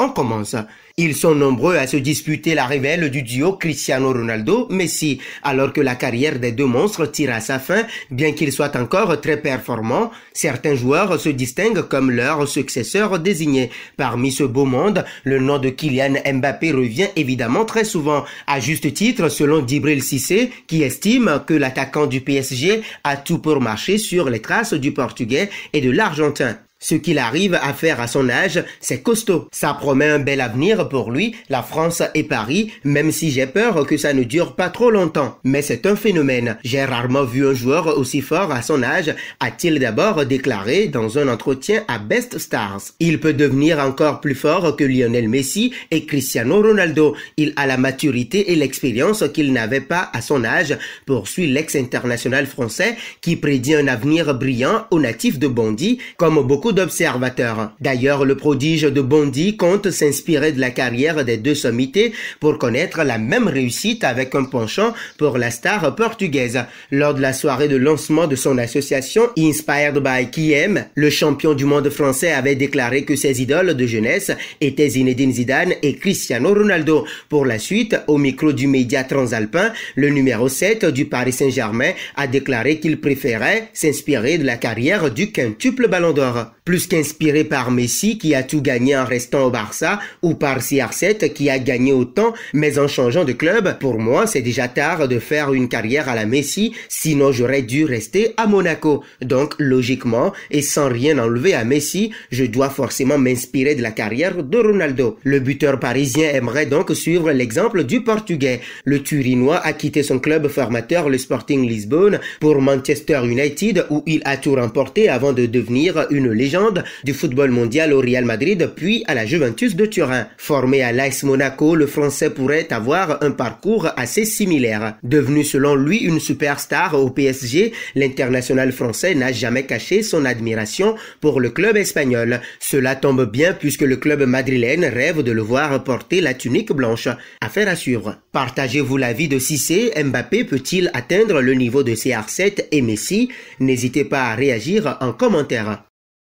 on commence. Ils sont nombreux à se disputer la révèle du duo Cristiano Ronaldo-Messi, alors que la carrière des deux monstres tire à sa fin, bien qu'ils soient encore très performants. Certains joueurs se distinguent comme leurs successeur désigné. Parmi ce beau monde, le nom de Kylian Mbappé revient évidemment très souvent, à juste titre selon Dibril Sissé, qui estime que l'attaquant du PSG a tout pour marcher sur les traces du Portugais et de l'Argentin. Ce qu'il arrive à faire à son âge, c'est costaud. Ça promet un bel avenir pour lui, la France et Paris, même si j'ai peur que ça ne dure pas trop longtemps. Mais c'est un phénomène. J'ai rarement vu un joueur aussi fort à son âge, a-t-il d'abord déclaré dans un entretien à Best Stars. Il peut devenir encore plus fort que Lionel Messi et Cristiano Ronaldo. Il a la maturité et l'expérience qu'il n'avait pas à son âge, poursuit l'ex-international français qui prédit un avenir brillant au natif de Bondy, comme beaucoup d'observateurs. D'ailleurs, le prodige de Bondy compte s'inspirer de la carrière des deux sommités pour connaître la même réussite avec un penchant pour la star portugaise. Lors de la soirée de lancement de son association Inspired by Kiem, le champion du monde français avait déclaré que ses idoles de jeunesse étaient Zinedine Zidane et Cristiano Ronaldo. Pour la suite, au micro du média transalpin, le numéro 7 du Paris Saint-Germain a déclaré qu'il préférait s'inspirer de la carrière du quintuple Ballon d'Or plus qu'inspiré par Messi qui a tout gagné en restant au Barça ou par CR7 qui a gagné autant mais en changeant de club. Pour moi, c'est déjà tard de faire une carrière à la Messi, sinon j'aurais dû rester à Monaco. Donc logiquement et sans rien enlever à Messi, je dois forcément m'inspirer de la carrière de Ronaldo. Le buteur parisien aimerait donc suivre l'exemple du Portugais. Le Turinois a quitté son club formateur, le Sporting Lisbonne, pour Manchester United où il a tout remporté avant de devenir une légende du football mondial au Real Madrid puis à la Juventus de Turin. Formé à l'AS Monaco, le Français pourrait avoir un parcours assez similaire. Devenu selon lui une superstar au PSG, l'international français n'a jamais caché son admiration pour le club espagnol. Cela tombe bien puisque le club madrilène rêve de le voir porter la tunique blanche. Affaire à suivre. Partagez-vous l'avis de Cissé, Mbappé peut-il atteindre le niveau de CR7 et Messi N'hésitez pas à réagir en commentaire.